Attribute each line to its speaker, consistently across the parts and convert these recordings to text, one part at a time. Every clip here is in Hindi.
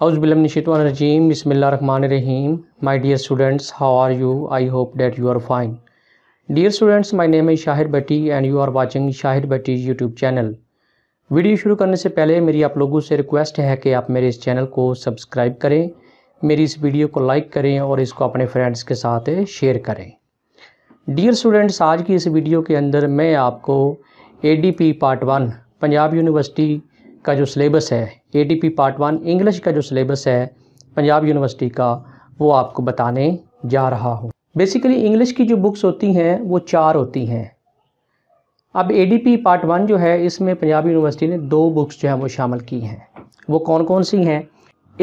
Speaker 1: हाउसबिलमनिशतवानरजीम रहीम my dear students how are you I hope that you are fine dear students my name है Shahir Bhatti and you are watching Shahir Bhatti YouTube channel video शुरू करने से पहले मेरी आप लोगों से रिक्वेस्ट है कि आप मेरे इस चैनल को सब्सक्राइब करें मेरी इस वीडियो को लाइक करें और इसको अपने फ्रेंड्स के साथ शेयर करें डियर स्टूडेंट्स आज की इस वीडियो के अंदर मैं आपको A D P part one Punjab university का जो सिलेबस है A D P part one English का जो सिलेबस है पंजाब यूनिवर्सिटी का वो आपको बताने जा रहा हूँ बेसिकली इंग्लिश की जो बुक्स होती हैं वो चार होती हैं अब A D P part one जो है इसमें पंजाब यूनिवर्सिटी ने दो बुक्स जो हैं वो शामिल की हैं वो कौन कौन सी हैं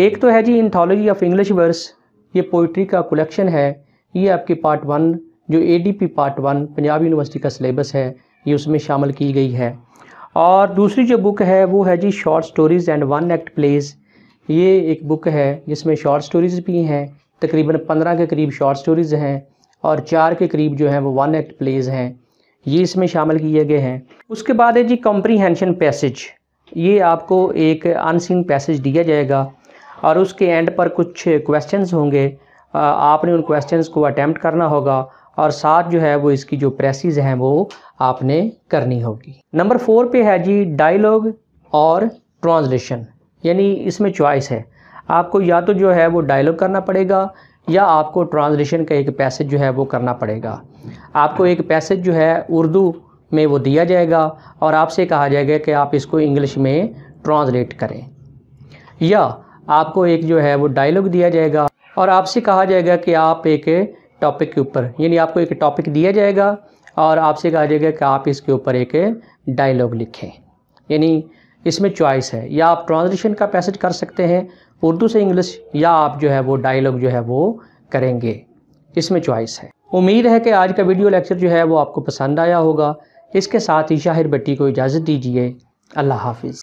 Speaker 1: एक तो है जी इंथोलॉजी ऑफ इंग्लिश वर्स ये पोइट्री का कलेक्शन है ये आपके पार्ट वन जो A D P part one Punjab university का सिलेबस है ये उसमें शामिल की गई है और दूसरी जो बुक है वो है जी short stories and one act plays ये एक बुक है जिसमें शॉर्ट स्टोरीज़ भी हैं तकरीबन पंद्रह के करीब शॉर्ट स्टोरीज़ हैं और चार के करीब जो हैं वो वन एक्ट प्लेज हैं ये इसमें शामिल किए गए हैं उसके बाद है जी कॉम्प्रीहेंशन पैसेज ये आपको एक अनसिन पैसेज दिया जाएगा और उसके एंड पर कुछ क्वेश्चंस होंगे आपने उन क्वेश्चंस को अटैम्प्ट करना होगा और साथ जो है वो इसकी जो प्रेसिस हैं वो आपने करनी होगी नंबर फोर पे है जी डायलॉग और ट्रांसलेशन यानी इसमें चॉइस है आपको या तो जो है वो डायलॉग करना पड़ेगा या आपको ट्रांसलेशन का एक पैसेज जो है वो करना पड़ेगा आपको एक पैसेज जो है उर्दू में वो दिया जाएगा और आपसे कहा जाएगा कि आप इसको इंग्लिश में ट्रांसलेट करें या आपको एक जो है वो डायलॉग दिया जाएगा और आपसे कहा जाएगा कि आप एक टॉपिक के ऊपर यानी आपको एक टॉपिक दिया जाएगा और आपसे कहा जाएगा कि आप इसके ऊपर एक डायलॉग लिखें यानी इसमें चॉइस है या आप ट्रांसलेशन का पैसेज कर सकते हैं उर्दू से इंग्लिश या आप जो है वो डायलॉग जो है वो करेंगे इसमें चॉइस है उम्मीद है कि आज का वीडियो लेक्चर जो है वो आपको पसंद आया होगा इसके साथ ही शाहिर बट्टी को इजाज़त दीजिए अल्लाह हाफिज़